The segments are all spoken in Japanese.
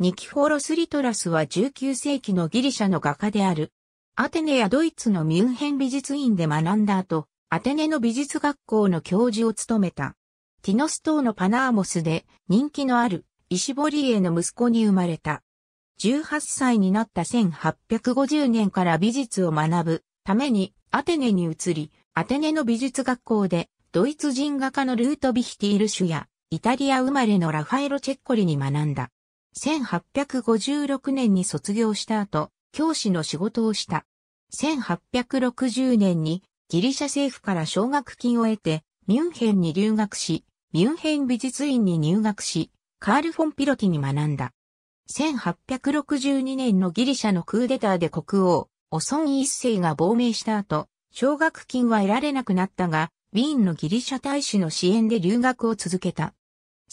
ニキフォロス・リトラスは19世紀のギリシャの画家である。アテネやドイツのミュンヘン美術院で学んだ後、アテネの美術学校の教授を務めた。ティノス島のパナーモスで人気のある石堀家の息子に生まれた。18歳になった1850年から美術を学ぶためにアテネに移り、アテネの美術学校でドイツ人画家のルート・ビヒティールシュやイタリア生まれのラファエロ・チェッコリに学んだ。1856年に卒業した後、教師の仕事をした。1860年にギリシャ政府から奨学金を得て、ミュンヘンに留学し、ミュンヘン美術院に入学し、カール・フォン・ピロティに学んだ。1862年のギリシャのクーデターで国王、オソン一世が亡命した後、奨学金は得られなくなったが、ウィーンのギリシャ大使の支援で留学を続けた。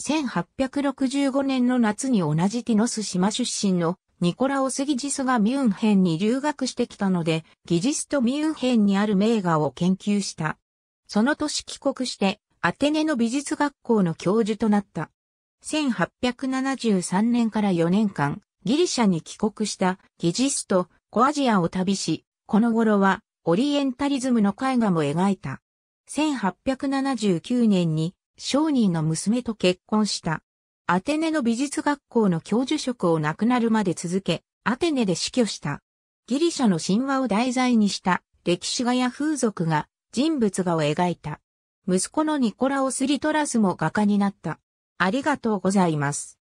1865年の夏に同じティノス島出身のニコラオス・ギジスがミュンヘンに留学してきたので、ギジスとミュンヘンにある名画を研究した。その年帰国して、アテネの美術学校の教授となった。1873年から4年間、ギリシャに帰国したギジスとコアジアを旅し、この頃はオリエンタリズムの絵画も描いた。1879年に商人の娘と結婚した。アテネの美術学校の教授職を亡くなるまで続け、アテネで死去した。ギリシャの神話を題材にした歴史画や風俗画、人物画を描いた。息子のニコラオス・リトラスも画家になった。ありがとうございます。